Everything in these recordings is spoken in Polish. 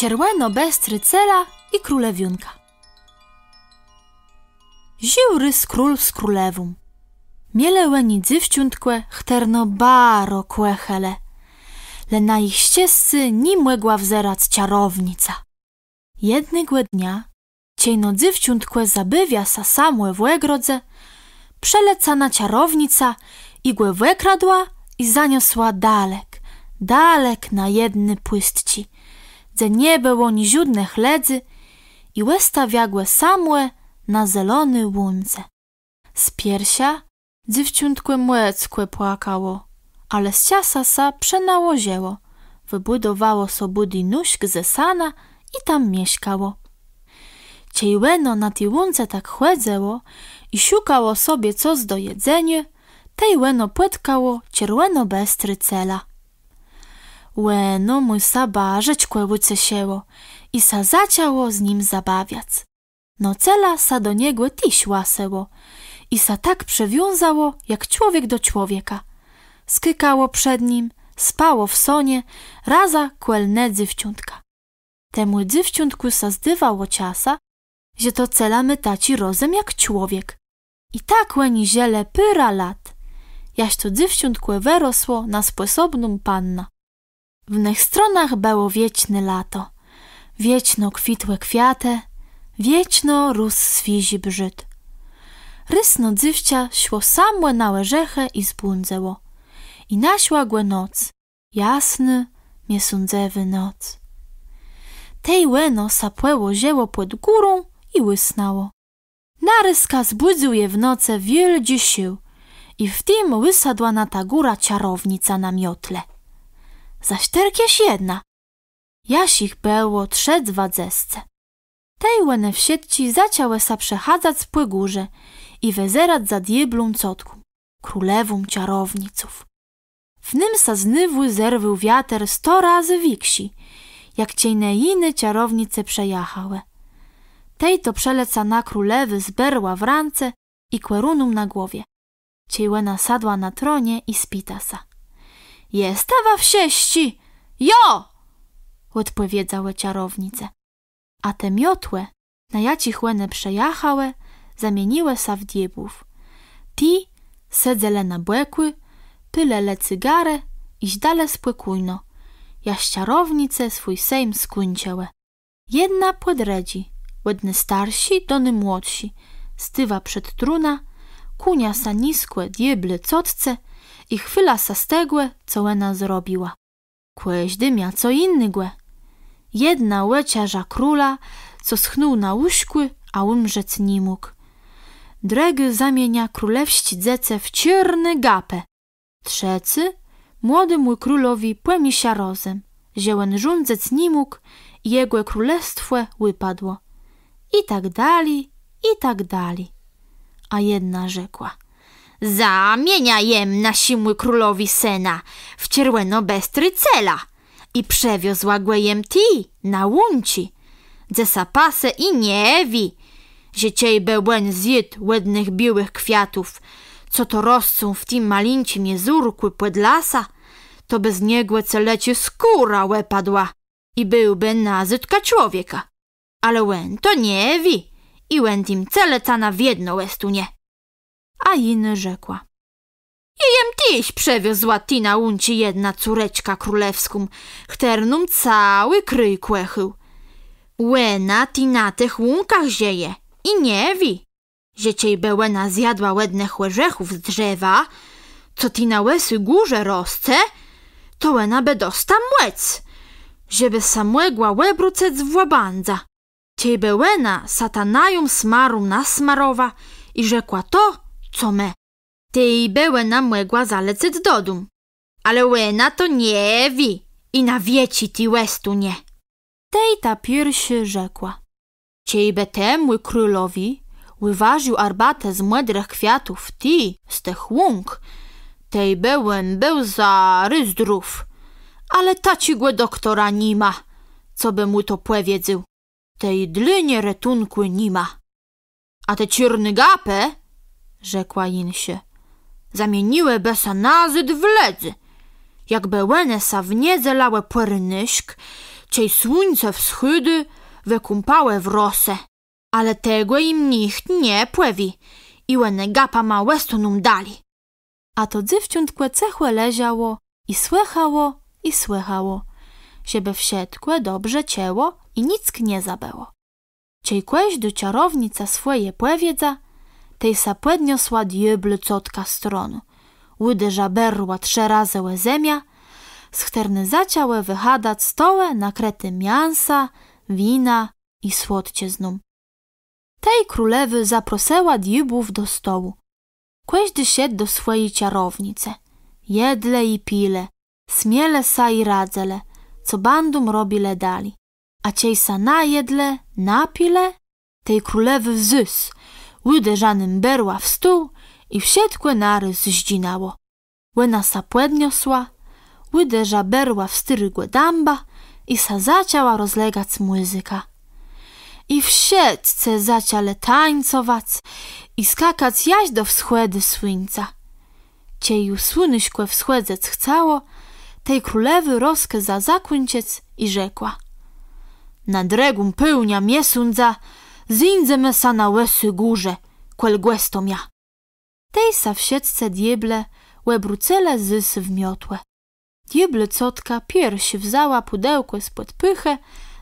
Cierłeno cela i królewionka. rys król z królewą. Miele łeni dzywciątkłe, chterno baro kłechele. Le na ich ścieżcy nimłegła wzerac ciarownica. Jednego dnia ciejno dzywciątkłe zabywia sa samłe w łegrodze, przelecana ciarownica igłę wykradła i zaniosła dalek, dalek na jedny płystci – Nigdzie nie było ni żadnych ledzy i wystawiagłe samłe na zelony łunce. Z piersia dziewciątkie młeckłe płakało, ale z ciasa przenało przenałozieło, Wybudowało sobudi nóżk ze sana i tam mieszkało. Ciejłeno na tej łunce tak chłedzeło i szukało sobie coś do jedzenia, tej łeno płytkało, cierłeno bez trycela łeno mój sabarzyć kłęłyce sieło i sa zaciało z nim zabawiac. No cela sa do niego tiś łaseło i sa tak przewiązało, jak człowiek do człowieka. Skykało przed nim, spało w sonie, raza kłelne dziewciątka. Temu dziewciątku sa zdywało ciasa, że to cela mytaci rozem jak człowiek. I tak łeni ziele pyra lat, jaś to dziewciątku wyrosło na sposobną panna. Wnych stronach było wieczne lato. Wieczno kwitłe kwiaty, wieczno rósł świzi brzyd. Rysno dziewcia szło samłe na łyżechę i zbłądzeło. I naśła głę noc, jasny, miesądzewy noc. Tej łeno sapłeło zieło pod górą i łysnało. Naryska zbudził je w nocy wielgi sił i w tym wysadła na ta góra ciarownica na miotle zaś terkieś jedna. Jasich było trze dwa zesce. Tej łene w sieci zaciałe sa przechadzać z górze i wezerad za dieblum cotku, królewą ciarowniców. W nim sa znywły zerwył wiater sto razy wiksi, jak ciejne iny ciarownice przejachałe. Tej to przeleca na królewy zberła w rance i kwerunum na głowie. Ciejłena sadła na tronie i spitasa. Jestawa w sieści! Jo! odpowiedziałe ciarownice. A te miotłe na jaci chłene przejachałe, zamieniłe sa w diebów. Ti sedzele pyle le cygare, iś dale spłekujno. Jaściarownice swój sejm skuńciałe. Jedna podredzi, łedny starsi, dony młodsi, stywa przed truna, kunia sa niskłe, dieble cotce – i chwyla sastegłe, co łena zrobiła. Kłeźdy mia, co innygłe. Jedna łeciarza króla, co schnął na łuśkły, a umrzec nie mógł. Dreg zamienia królewści dzece w cierny gapę. Trzeci, młody mój królowi płemi się rozem. Ziełen rządzec nie mógł, jego królestwo wypadło. I tak dali, i tak dali. A jedna rzekła – Zamienia jem na siły królowi sena, wcierłeno bestrycela i przewiozła głajem ti na łunci. sapase i niewi, zieciej bełen zjed łednych biłych kwiatów, co to rosną w tym malinci miezurkły płedlasa, to bez niegłe celecie skóra łepadła i byłby nazytka człowieka. Ale łę to nie wi i łę im cele cana w jedno łestunie a Jin rzekła. Jejem tyś przewiozła ty na unci jedna córeczka królewską, chternum cały kryj kłechył. Łena ty na tych łąkach zieje i nie wi. Dzieciej Bełena zjadła łednych łyżechów z drzewa, co ty na łesy górze rosce, to łena bedosta młec, żeby samłegła łebrucec w łabandza. Ciej Bełena satanajum smarum nasmarowa i rzekła to, Come? Ти бевена мегла залецет додум. ale łena to nie wi, i na wieci ти nie. ta piersi rzekła. Ciejbete, mój królowi, wyważył arbatę z młodych kwiatów ti, z tych łąk. Tej Bełen był za ryzdrów. Ale cigłe doktora nie ma, co by mu to powiedział. Tej dlynie retunku nie ma. A te cirny gapę rzekła Insie. Zamieniły besa nazyt w ledzy. Jak bełenesa w niedzę lałe płernyśk, ciej słońce wschody wykumpałe w rosę. Ale tego im nikt nie płewi. łene gapa ma westonum dali. A to dziewciątkłe cechłe leziało i słychało i słychało. Siebie wsiedkłe dobrze cięło i nic nie zabeło. Ciejkłeś do ciarownica swoje płewiedza – tej sa podniosła diable cotka stron. Łydeża berła trzy razy łezemia, schternyzaciałe wyhadać stołe nakrety miansa, wina i słodciezną. Tej królewy zaproseła diubów do stołu. Kłeźdy siedł do swojej ciarownice, Jedle i pile, smiele sa i radzele, co bandum robi dali, A ciejsa najedle, napile, tej królewy wzys, uderzanym berła w stół i wsiedkłe nary zdzinało. Łena sa płedniosła, uderza berła w styrygłe damba i sa zaciała rozlegać muzyka. I wsiedce siedce zaciale tańcować i skakać jaś do wschłedy słońca. Cieju słynyśkłe wschłedzec chciało, tej królewy rozkę za zakuńciec i rzekła. Nad regum pełnia miesundza, sa na łesy górze, quel guesto mia. Tejsa w sieczce dieble, brucele zys wmiotłe. Dieble cotka piersi wzała pudełko z pychę,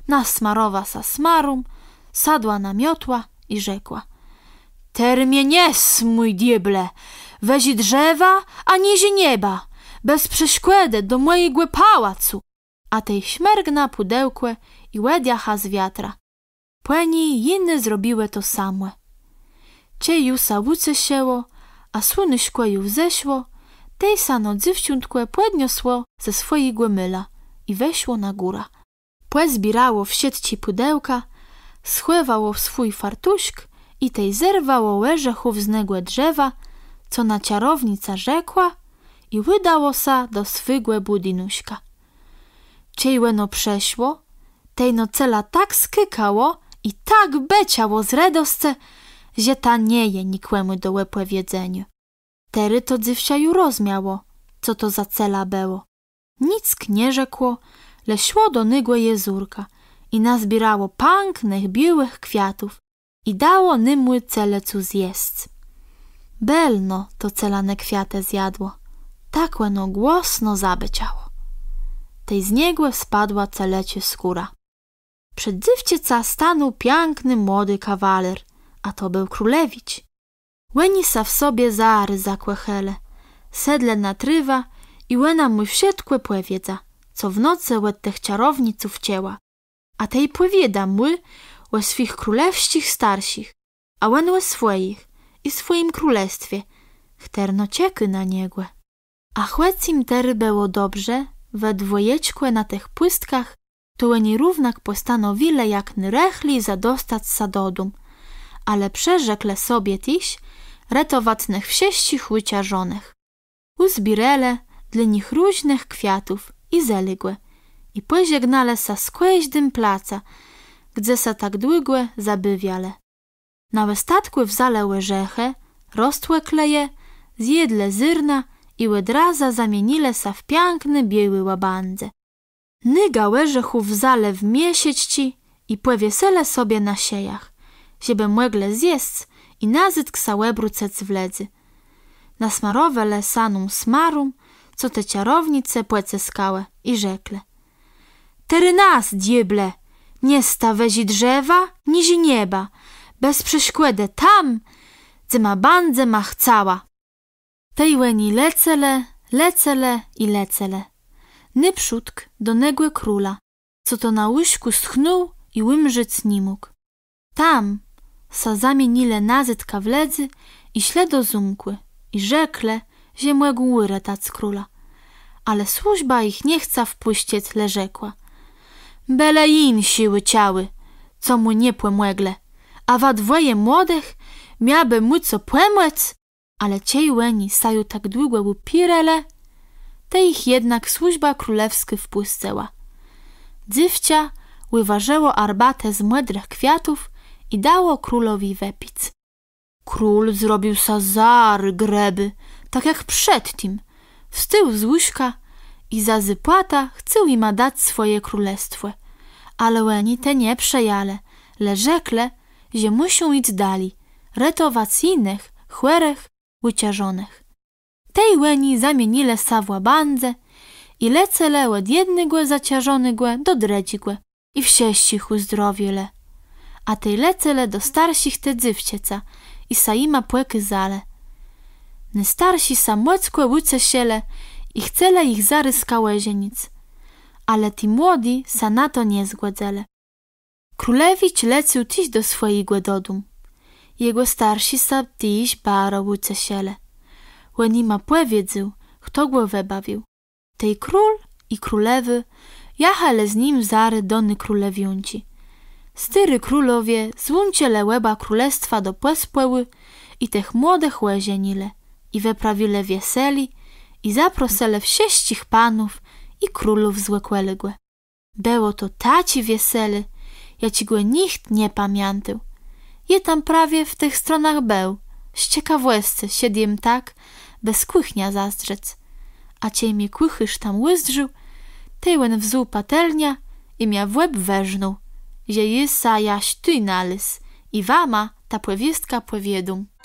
nasmarowa sa smarum, sadła na miotła i rzekła. Termie nies, mój dieble, wezi drzewa, a nizi nieba, bez przeszkłedę do mojego pałacu, a tej śmergna pudełkłe i łediacha z wiatra. Płeni i inne zrobiły to same. Cieju sałuce sieło, a słyny szkłeju wześło, tej sano dziewciątkłe płedniosło ze swojej głemyla i weśło na góra. Płe zbierało w sieci pudełka, schływało w swój fartuśk i tej zerwało łeżechów znegłe drzewa, co na ciarownica rzekła i wydało sa do swygłe budinuśka. Ciejłeno prześło, tej no cela tak skykało, i tak beciało z radosce, że tanieje nikłemu dołepłe wiedzeniu. Tery to dziewczaju rozmiało, co to za cela było. Nic nie rzekło, leśło do nygłe jezurka i nazbierało panknych, biłych kwiatów i dało nymły celecu zjeść. Belno to celane kwiate zjadło, tak łeno głosno zabeciało. Tej zniegłe spadła celecie skóra. Przed dziewczyca stanął piękny młody kawaler, a to był królewić. Łenisa w sobie zary zakłechele, sedle natrywa i łena mój wsiedkłe płewiedza, co w nocy łet tych ciarowniców cięła. A tej płewieda mły łe swych królewskich starsich, a łen łe swoich i swoim królestwie, chterno cieky na niegłe. A chłec im tery było dobrze, we dwojećkłe na tych płystkach Tołeni równак postanowile jak nrechli zadostać sadodum, ale przerzekle sobie tiś retowatnych wsieści chłyciarzonych. Uzbirele dla nich różnych kwiatów i zeligłe i pożegnale sa skłeźdym placa, gdzie sa tak długłe zabywiale. Na westatku wzaleły rzeche, rostłe kleje, zjedle zyrna i łydraza zamienile sa w piękny biały łabandze. Nyga łyżechów zalew miesieć ci i pływie sele sobie na siejach. Siebie młegle zjeść i nazytk ksałebru cec wledzy. Na smarowe lesanum smarum, co te ciarownice płece skałę i rzekle. Tery nas, dieble, nie stawezi drzewa, nizi nieba, bez prześkłede tam, ma bandze mach cała. Tej łeni lecele, lecele i lecele. Nyprzódk negłe króla, co to na łyśku schnął i łymrzyc nie mógł. Tam sa zamienile nazytka wledzy i śledo zumkły i rzekle ziemłe łyre tac króla. Ale służba ich nie chca wpuściec, le rzekła. Bele siły ciały, co mu nie płemłegle, a wa dwoje młodych miaby mu co płemłec, ale ciej łeni saju tak długo upirele, te ich jednak służba królewska wpuszczała. Dziewcia ływarzeło arbatę z młodrych kwiatów i dało królowi wepic. Król zrobił sazary greby, tak jak przedtim. Wstył z łyżka i za zypłata chciał im dać swoje królestwo. Ale łeni te nie przejale, le rzekle, że muszą iść dali, retować innych, chłerych, uciarzonych tej łeni zamienile sawła bandze i lecele od jednej głe zaciarzony głe do dredzi głe i wsie cichu zdrowie le. A tej lecele do starsich te dzywcieca i saima płeky zale. Ne starsi samłeckłe łuce siele i chcele ich zaryskałe zienic. Ale ti młodzi sa na to nie zgładzele. Królewicz lecił tyś do swojego dodum. Jego starsi sa tyś baro łuce siele. Łe ma płe kto głowę bawił. Tej król i królewy, jachale z nim zary dony królewiunci. Styry królowie, złuncie łeba królestwa do płespłeły i tych młode łezienile i weprawile wieseli i zaprosele wsieścich panów i królów złekłeległe. Było to taci wiesele, ja ci go nikt nie pamiętył. Je tam prawie w tych stronach był, z ciekawłesce siediem tak, bez kłychnia a A mi kłychyż tam łyzdrzył, tyłen wzuł patelnia i mia w łeb weżnął. Zieje jaś ty nalys i wama ta płewiestka płewiedum.